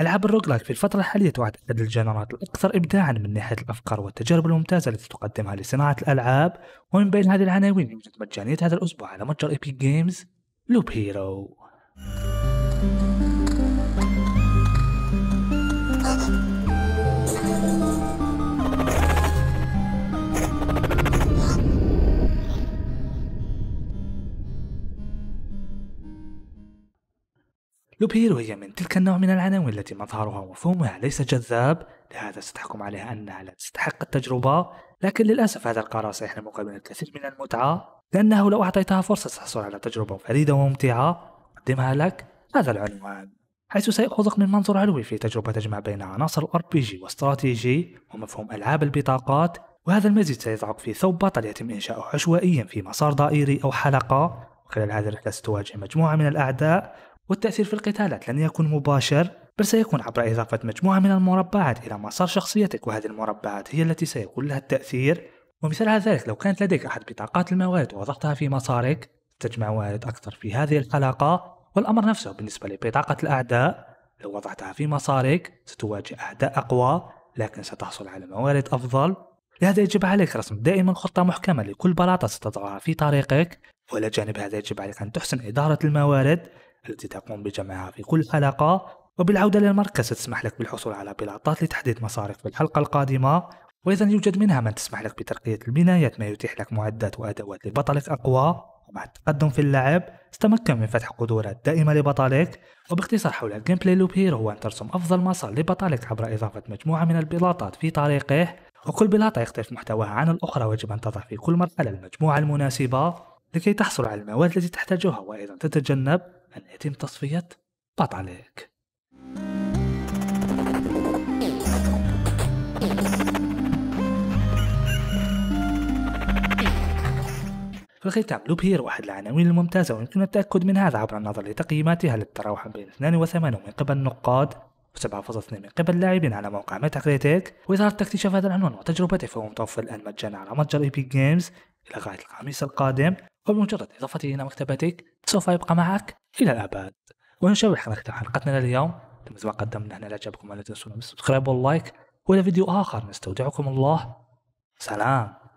ألعاب الروجلايك في الفترة الحالية تعد احد الجنرات الأكثر إبداعا من ناحية الأفكار والتجارب الممتازة التي تقدمها لصناعة الألعاب ومن بين هذه العناوين يوجد مجانية هذا الأسبوع على متجر إيبي جيمز لوب هيرو هيرو هي من تلك النوع من العناوين التي مظهرها ومفهومها ليس جذاب لهذا ستحكم عليها أنها لا تستحق التجربة لكن للأسف هذا القرار سيحرم مقابل الكثير من المتعة لأنه لو أعطيتها فرصة ستحصل على تجربة فريدة وممتعة أقدمها لك هذا العنوان حيث سيأخذك من منظور علوي في تجربة تجمع بين عناصر الار بي جي واستراتيجي ومفهوم ألعاب البطاقات وهذا المزيد سيضعك في ثوب بطل يتم إنشاؤه عشوائيا في مسار دائري أو حلقة وخلال هذه الرحلة ستواجه مجموعة من الأعداء والتأثير في القتالات لن يكون مباشر بل سيكون عبر إضافة مجموعة من المربعات إلى مسار شخصيتك وهذه المربعات هي التي سيكون لها التأثير ومثال على ذلك لو كانت لديك أحد بطاقات الموارد ووضعتها في مسارك تجمع موارد أكثر في هذه الحلقة والأمر نفسه بالنسبة لبطاقة الأعداء لو وضعتها في مسارك ستواجه أعداء أقوى لكن ستحصل على موارد أفضل لهذا يجب عليك رسم دائما خطة محكمة لكل بلاطة ستضعها في طريقك وإلى جانب هذا يجب عليك أن تحسن إدارة الموارد التي تقوم بجمعها في كل حلقة وبالعودة للمركز تسمح لك بالحصول على بلاطات لتحديد مسارك في الحلقة القادمة وإذا يوجد منها من تسمح لك بترقية البنايات ما يتيح لك معدات وأدوات لبطلك أقوى ومع التقدم في اللعب استمكن من فتح قدرات دائمة لبطلك وباختصار حول الجيم بلاي لوب هيرو هو أن ترسم أفضل مسار لبطلك عبر إضافة مجموعة من البلاطات في طريقه وكل بلاطة يختلف محتواها عن الأخرى ويجب أن تضع في كل مرحلة المجموعة المناسبة لكي تحصل على المواد التي تحتاجها وأيضا تتجنب أن يتم تصفية بطلك عليك الختام لوب هيرو واحد العناوين الممتازة ويمكن التأكد من هذا عبر النظر لتقييماتها للتراوح بين 82 من قبل النقاد و7.2 من قبل اللاعبين على موقع ميتا كريتيك وإذا أردت اكتشاف هذا العنوان وتجربته فهو متوفر الآن مجانا على متجر اي بي جيمز إلى غاية الخميس القادم وبمجرد إضافته إلى مكتبتك سوف يبقى معك الى الابد ونشوف حلقة حلقتنا لليوم كما ما قدمنا هنا لا تعجبكم ولا تنسونا بالسبسكرايب واللايك والى فيديو اخر نستودعكم الله سلام